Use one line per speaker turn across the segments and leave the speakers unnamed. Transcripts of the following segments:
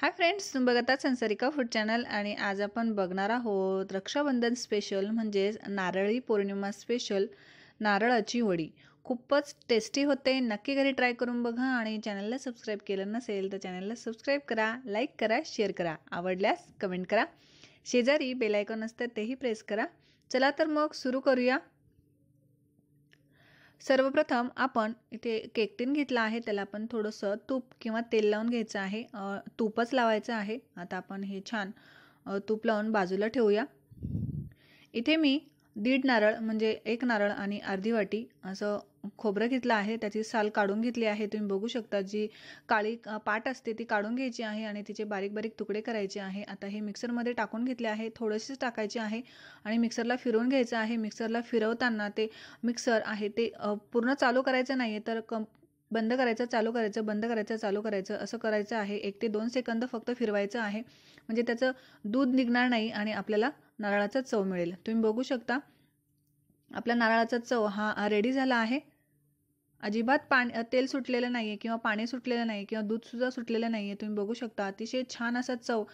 hi friends तुम्ही बघत संसारिका food channel आणि आज आपण बघणार आहोत रक्षाबंधन स्पेशल म्हणजेच नारळी पौर्णिमा स्पेशल नारळाची वडी खूपच टेस्टी होते नक्की घरी ट्राय करून बघा आणि चॅनलला सबस्क्राईब केलं नसेल तर चॅनलला सबस्क्राईब करा लाईक करा शेअर करा आवडल्यास कमेंट करा शेजारी बेलायकॉन असतं तेही प्रेस करा चला तर मग सुरू करूया सर्वप्रथम आपण इथे केकटीन घेतला आहे त्याला आपण थोडंसं तूप किंवा तेल लावून घ्यायचं आहे तूपच लावायचं आहे आता आपण हे छान तूप लावून बाजूला ठेवूया इथे मी दीड नारळ म्हणजे एक नारळ आणि अर्धी वाटी असं खोबरं घेतलं आहे त्याची साल काढून घेतली आहे तुम्ही बघू शकता जी काळी पाट असते ती काढून घ्यायची आहे आणि तिचे बारीक बारीक तुकडे करायचे आहे आता हे मिक्सरमध्ये टाकून घेतले आहे थोडेसेच टाकायचे आहे आणि मिक्सरला फिरवून घ्यायचं आहे मिक्सरला फिरवताना ते मिक्सर आहे ते पूर्ण चालू करायचं नाही आहे तर कम बंद करायचं चालू करायचं बंद करायचं चालू करायचं असं करायचं आहे एक ते दोन सेकंद फक्त फिरवायचं आहे म्हणजे त्याचं दूध निघणार नाही आणि आपल्याला नारळाचा चव मिळेल तुम्ही बघू शकता आपला नारळाचा चव हा रेडी झाला आहे अजिबात पाणी तेल सुटलेलं नाही आहे किंवा पाणी सुटलेलं नाही किंवा दूधसुद्धा सुटलेलं नाही आहे तुम्ही बघू शकता अतिशय छान असा चव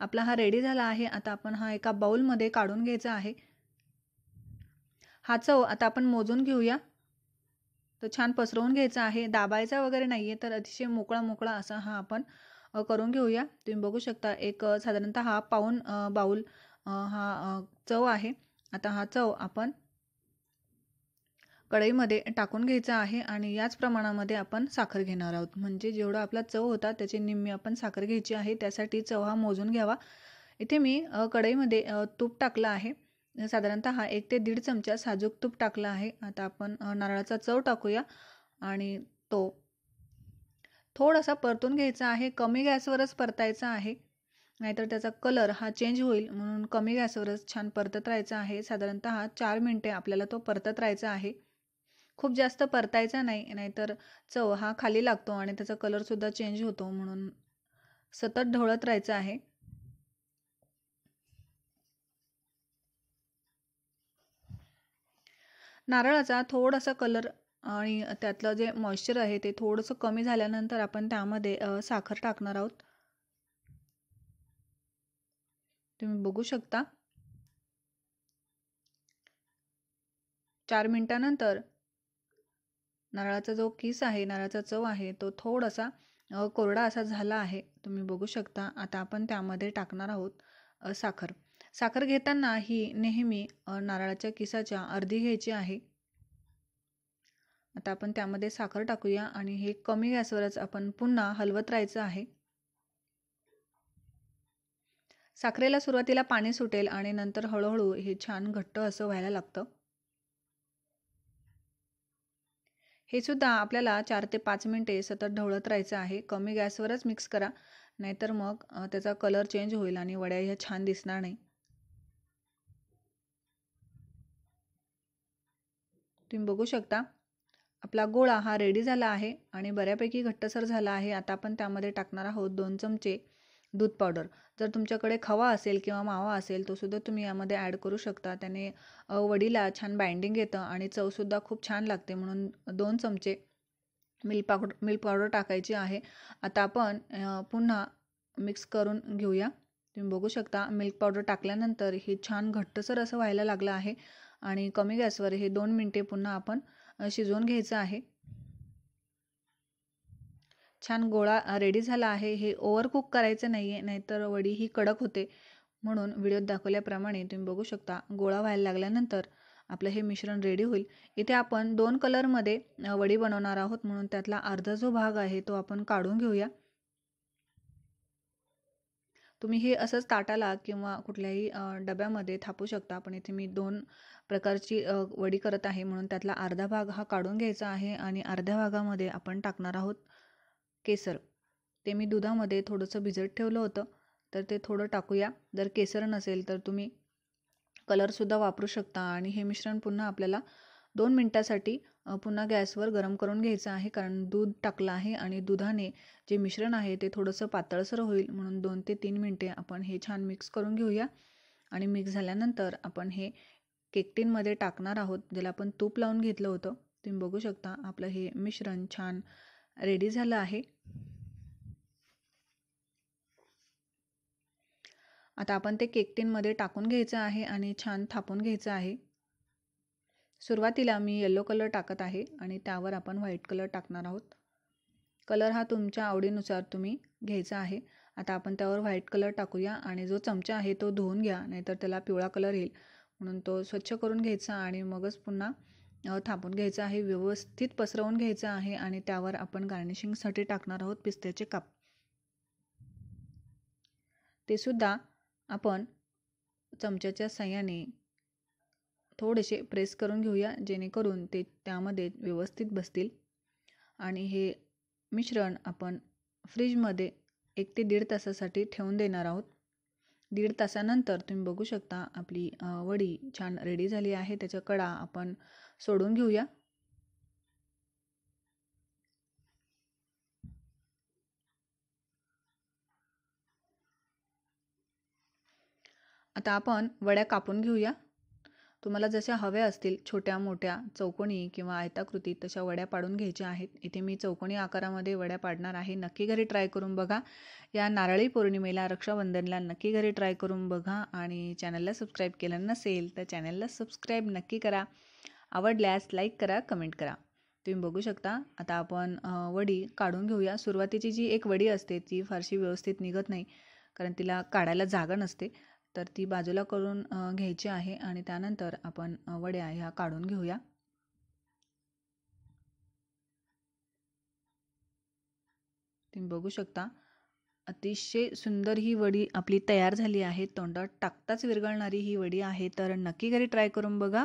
आपला हा रेडी झाला आहे आता आपण हा एका बाउलमध्ये काढून घ्यायचा आहे हा चव आता आपण मोजून घेऊया तर छान पसरवून घ्यायचा आहे दाबायचा वगैरे नाही आहे तर अतिशय मोकळा मोकळा असा हा आपण करून घेऊया तुम्ही बघू शकता एक साधारणतः हा पाऊन बाऊल हा चव आहे आता हा चव आपण कढईमध्ये टाकून घ्यायचा आहे आणि याच प्रमाणामध्ये आपण साखर घेणार आहोत म्हणजे जेवढा आपला चव होता त्याची निम्मी आपण साखर घ्यायची आहे त्यासाठी चव हा मोजून घ्यावा इथे मी कढईमध्ये तूप टाकलं आहे साधारणतः एक ते दीड चमचा साजूक तूप टाकला आहे आता आपण नारळाचा चव टाकूया आणि तो थोडासा परतून घ्यायचा आहे कमी गॅसवरच परतायचा आहे नाहीतर त्याचा कलर हा चेंज होईल म्हणून कमी गॅसवरच छान परतत राहायचा आहे साधारणतः चार मिनटे आपल्याला तो परतत राहायचा आहे खूप जास्त परतायचा नाही नाहीतर चव हा खाली लागतो आणि त्याचा कलरसुद्धा चेंज होतो म्हणून सतत ढवळत राहायचं आहे नारळाचा थोडासा कलर आणि त्यातलं जे मॉइश्चर आहे ते थोडंसं कमी झाल्यानंतर आपण त्यामध्ये साखर टाकणार आहोत तुम्ही बघू शकता चार मिनटानंतर नारळाचा जो किस आहे नारळाचा चव आहे तो थोडासा कोरडा असा झाला आहे तुम्ही बघू शकता आता आपण त्यामध्ये टाकणार आहोत साखर साखर घेताना ही नेहमी नारळाच्या किसाच्या अर्धी घ्यायची आहे आता आपण त्यामध्ये साखर टाकूया आणि हे कमी गॅसवरच आपण पुन्हा हलवत राहायचं आहे साखरेला सुरुवातीला पाणी सुटेल आणि नंतर हळूहळू हे छान घट्ट असं व्हायला लागतं हे सुद्धा आपल्याला चार ते पाच मिनटे सतत ढवळत राहायचं आहे कमी गॅसवरच मिक्स करा नाहीतर मग त्याचा कलर चेंज होईल आणि वड्या ह्या छान दिसणार नाही तुम्ही बघू शकता आपला गोळा हा रेडी झाला आहे आणि बऱ्यापैकी घट्टसर झाला आहे आता आपण त्यामध्ये टाकणार आहोत दोन चमचे दूध पावडर जर तुमच्याकडे खवा असेल किंवा मावा असेल सुद्धा तुम्ही यामध्ये ॲड करू शकता त्याने वडीला छान बाइंडिंग येतं आणि चवसुद्धा खूप छान लागते म्हणून दोन चमचे मिल्क पावड मिल्क पावडर टाकायची आहे आता आपण पुन्हा मिक्स करून घेऊया तुम्ही बघू शकता मिल्क पावडर टाकल्यानंतर हे छान घट्टसर असं व्हायला लागलं आहे आणि कमी गॅसवर हे दोन मिनटे पुन्हा आपण शिजवून घ्यायचं आहे छान गोळा रेडी झाला आहे हे ओव्हरकुक करायचं नाही आहे नाहीतर वडी ही कडक होते म्हणून व्हिडिओत दाखवल्याप्रमाणे तुम्ही बघू शकता गोळा व्हायला लागल्यानंतर आपलं हे मिश्रण रेडी होईल इथे आपण दोन कलरमध्ये वडी बनवणार आहोत म्हणून त्यातला अर्धा जो भाग आहे तो आपण काढून घेऊया तुम्ही हे असंच ताटाला किंवा कुठल्याही डब्यामध्ये थापू शकता पण इथे मी दोन प्रकारची वडी करत आहे म्हणून त्यातला अर्धा भाग हा काढून घ्यायचा आहे आणि अर्ध्या भागामध्ये आपण टाकणार आहोत केसर ते मी दुधामध्ये थोडंसं भिजत ठेवलं होतं तर ते थोडं टाकूया जर केसर नसेल तर तुम्ही कलरसुद्धा वापरू शकता आणि हे मिश्रण पुन्हा आपल्याला दोन मिनटासाठी पुन्हा गॅसवर गरम करून घ्यायचं आहे कारण दूध टाकलं आहे आणि दुधाने जे मिश्रण आहे ते थोडंसं पातळसर होईल म्हणून दोन ते तीन मिनटे आपण हे छान मिक्स करून घेऊया आणि मिक्स झाल्यानंतर आपण हे केकटीनमध्ये टाकणार आहोत ज्याला आपण तूप लावून घेतलं होतं तुम्ही बघू शकता आपलं हे मिश्रण छान रेडी झालं आहे आता आपण ते केक टाकून घ्यायचं आहे आणि छान थापून घ्यायचं आहे सुरुवातीला मी येलो कलर टाकत आहे आणि त्यावर आपण व्हाईट कलर टाकणार आहोत कलर हा तुमच्या आवडीनुसार तुम्ही घ्यायचा आहे आता आपण त्यावर व्हाईट कलर टाकूया आणि जो चमचा आहे तो धुवून घ्या नाहीतर त्याला पिवळा कलर येईल म्हणून तो स्वच्छ करून घ्यायचा आणि मगच पुन्हा थापून घ्यायचा आहे व्यवस्थित पसरवून घ्यायचा आहे आणि त्यावर आपण गार्निशिंगसाठी टाकणार आहोत पिस्त्याचे काप ते सुद्धा आपण चमच्याच्या साह्याने थोडेसे प्रेस करून घेऊया जेणेकरून ते त्यामध्ये व्यवस्थित बसतील आणि हे मिश्रण आपण फ्रीजमध्ये एक ते दीड तासासाठी ठेवून देणार आहोत दीड तासानंतर तुम्ही बघू शकता आपली वडी छान रेडी झाली आहे त्याचा कडा आपण सोडून घेऊया आता आपण वड्या कापून घेऊया तुम्हाला जशा हव्या असतील छोट्या मोठ्या चौकोनी किंवा आयताकृती तशा वड्या पाडून घ्यायच्या आहेत इथे मी चौकोनी आकारामध्ये वड्या पाडणार आहे नक्की घरी ट्राय करून बघा या नारळी पौर्णिमेला रक्षाबंधनला नक्की घरी ट्राय करून बघा आणि चॅनलला सबस्क्राईब केलं नसेल तर चॅनलला सबस्क्राईब नक्की करा आवडल्यास लाईक करा कमेंट करा तुम्ही बघू शकता आता आपण वडी काढून घेऊया सुरुवातीची जी एक वडी असते ती फारशी व्यवस्थित निघत नाही कारण तिला काढायला जागा नसते तर ती बाजूला करून घ्यायची आहे आणि त्यानंतर आपण वड्या ह्या काढून घेऊया तुम्ही बघू शकता अतिशय सुंदर ही वडी आपली तयार झाली आहे तोंडात टाकताच विरघळणारी ही वडी आहे तर नक्की घरी ट्राय करून बघा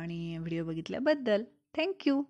आणि व्हिडिओ बघितल्याबद्दल थँक्यू